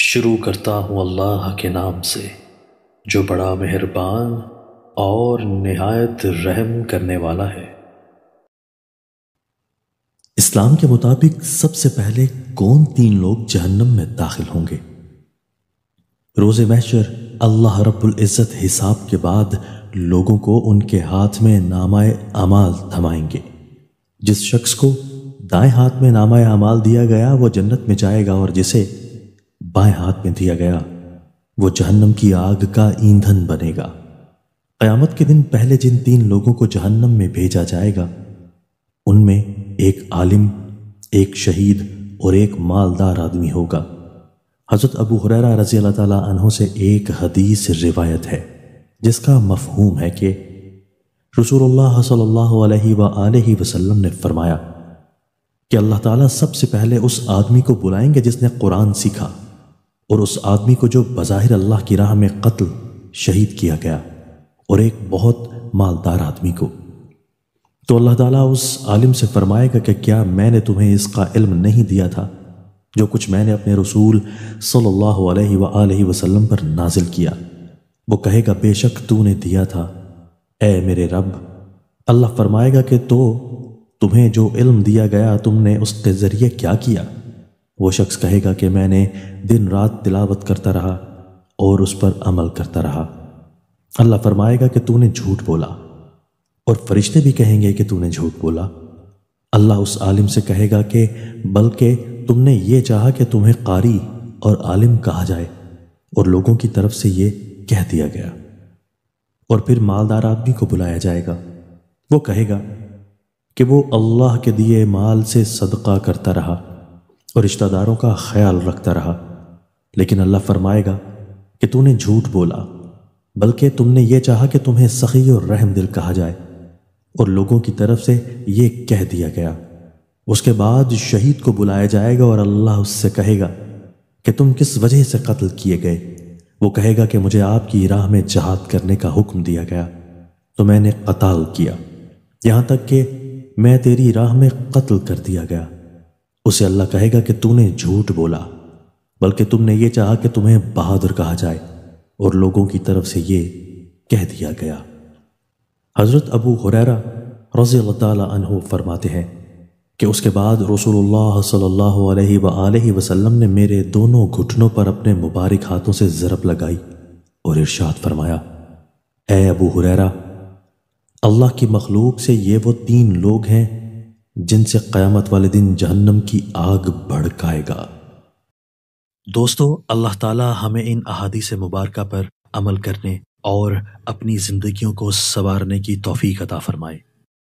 शुरू करता हूँ अल्लाह के नाम से जो बड़ा मेहरबान और नहायत रहम करने वाला है इस्लाम के मुताबिक सबसे पहले कौन तीन लोग जहन्नम में दाखिल होंगे रोजे मैशर अल्लाह रब्बुल इज़्ज़त हिसाब के बाद लोगों को उनके हाथ में नामाय अमाल थमाएंगे जिस शख्स को दाएं हाथ में नामाय अमाल दिया गया वो जन्नत में जाएगा और जिसे बाएं हाथ में दिया गया वो जहन्नम की आग का ईंधन बनेगा कयामत के दिन पहले जिन तीन लोगों को जहन्नम में भेजा जाएगा उनमें एक आलिम एक शहीद और एक मालदार आदमी होगा हजरत अबू हुररा रजी अल्लाह तहों से एक हदीस रिवायत है जिसका मफहूम है कि रसूलुल्लाह सल्लल्लाहु अलैहि वसल्लम ने फरमाया कि अल्लाह ताला सबसे पहले उस आदमी को बुलाएंगे जिसने कुरान सीखा और उस आदमी को जो बज़ाहिर अल्लाह की राह में कत्ल शहीद किया गया और एक बहुत मालदार आदमी को तो अल्लाह ताला उस आलिम से फरमाएगा कि क्या मैंने तुम्हें इसका इल्म नहीं दिया था जो कुछ मैंने अपने रसूल सल्लल्लाहु अलैहि वसल्लम पर नाजिल किया वो कहेगा बेशक तूने दिया था ए मेरे रब अल्लाह फरमाएगा कि तो तुम्हें जो इल्म दिया गया तुमने उसके ज़रिए क्या किया वो शख्स कहेगा कि मैंने दिन रात तिलावत करता रहा और उस पर अमल करता रहा अल्लाह फरमाएगा कि तूने झूठ बोला और फरिश्ते भी कहेंगे कि तूने झूठ बोला अल्लाह उस आलिम से कहेगा कि बल्कि तुमने ये चाहा कि तुम्हें कारी और आलिम कहा जाए और लोगों की तरफ से ये कह दिया गया और फिर मालदार आदमी को बुलाया जाएगा वो कहेगा कि वो अल्लाह के दिए माल से सदका करता रहा और रिश्तेदारों का ख्याल रखता रहा लेकिन अल्लाह फरमाएगा कि तूने झूठ बोला बल्कि तुमने ये चाहा कि तुम्हें सखी और रहम दिल कहा जाए और लोगों की तरफ से ये कह दिया गया उसके बाद शहीद को बुलाया जाएगा और अल्लाह उससे कहेगा कि तुम किस वजह से कत्ल किए गए वो कहेगा कि मुझे आपकी राह में जहाद करने का हुक्म दिया गया तो मैंने कताल किया यहाँ तक कि मैं तेरी राह में कत्ल कर दिया गया उसे अल्लाह कहेगा कि तूने झूठ बोला बल्कि तुमने ये चाहा कि तुम्हें बहादुर कहा जाए और लोगों की तरफ से ये कह दिया गया हज़रत अबू हुररा रज़ी अल्लाह फरमाते हैं कि उसके बाद रसूलुल्लाह सल्लल्लाहु अलैहि वसल्लम ने मेरे दोनों घुटनों पर अपने मुबारक हाथों से ज़रब लगाई और इरशाद फरमाया अबू हुररा अल्लाह की मखलूक से ये वो तीन लोग हैं जिनसे क़यामत वाले दिन जहन्नम की आग भड़काएगा दोस्तों अल्लाह ताला हमें इन अहादी से मुबारक पर अमल करने और अपनी ज़िंदगियों को संवारने की तोफ़ी अता फ़रमाए